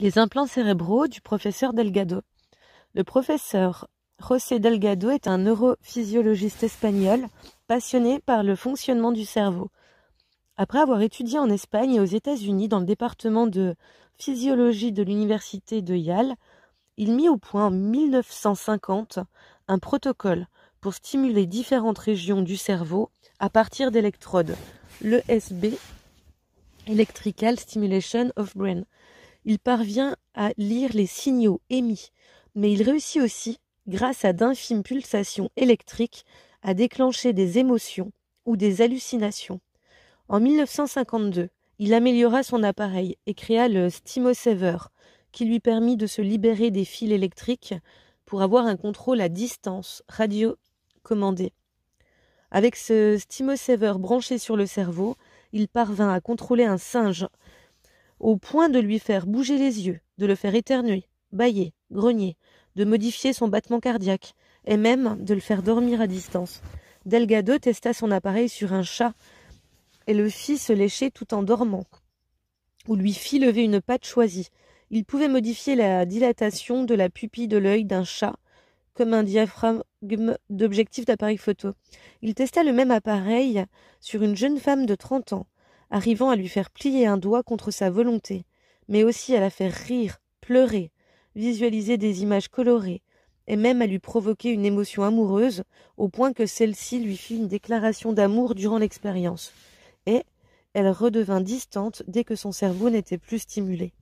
Les implants cérébraux du professeur Delgado. Le professeur José Delgado est un neurophysiologiste espagnol passionné par le fonctionnement du cerveau. Après avoir étudié en Espagne et aux États-Unis dans le département de physiologie de l'université de Yale, il mit au point en 1950 un protocole pour stimuler différentes régions du cerveau à partir d'électrodes, l'ESB, e Electrical Stimulation of Brain, il parvient à lire les signaux émis, mais il réussit aussi, grâce à d'infimes pulsations électriques, à déclencher des émotions ou des hallucinations. En 1952, il améliora son appareil et créa le Stimosever, qui lui permit de se libérer des fils électriques pour avoir un contrôle à distance radio commandé. Avec ce Stimosever branché sur le cerveau, il parvint à contrôler un singe au point de lui faire bouger les yeux, de le faire éternuer, bailler, grogner, de modifier son battement cardiaque, et même de le faire dormir à distance. Delgado testa son appareil sur un chat et le fit se lécher tout en dormant, ou lui fit lever une patte choisie. Il pouvait modifier la dilatation de la pupille de l'œil d'un chat, comme un diaphragme d'objectif d'appareil photo. Il testa le même appareil sur une jeune femme de 30 ans arrivant à lui faire plier un doigt contre sa volonté, mais aussi à la faire rire, pleurer, visualiser des images colorées, et même à lui provoquer une émotion amoureuse, au point que celle-ci lui fit une déclaration d'amour durant l'expérience. Et elle redevint distante dès que son cerveau n'était plus stimulé.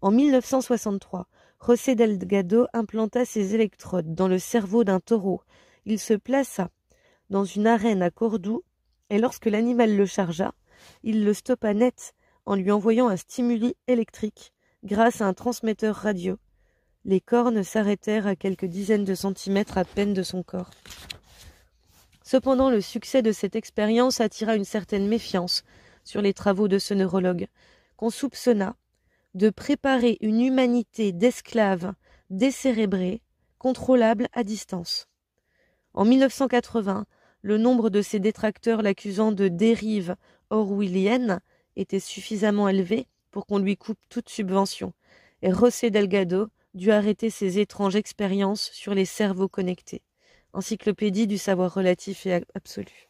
En 1963, José Delgado implanta ses électrodes dans le cerveau d'un taureau. Il se plaça dans une arène à Cordoue, et lorsque l'animal le chargea, il le stoppa net en lui envoyant un stimuli électrique grâce à un transmetteur radio. Les cornes s'arrêtèrent à quelques dizaines de centimètres à peine de son corps. Cependant, le succès de cette expérience attira une certaine méfiance sur les travaux de ce neurologue, qu'on soupçonna de préparer une humanité d'esclaves décérébrés, contrôlables à distance. En 1980, le nombre de ses détracteurs l'accusant de dérive orwellienne était suffisamment élevé pour qu'on lui coupe toute subvention, et José Delgado dut arrêter ses étranges expériences sur les cerveaux connectés. Encyclopédie du savoir relatif et absolu.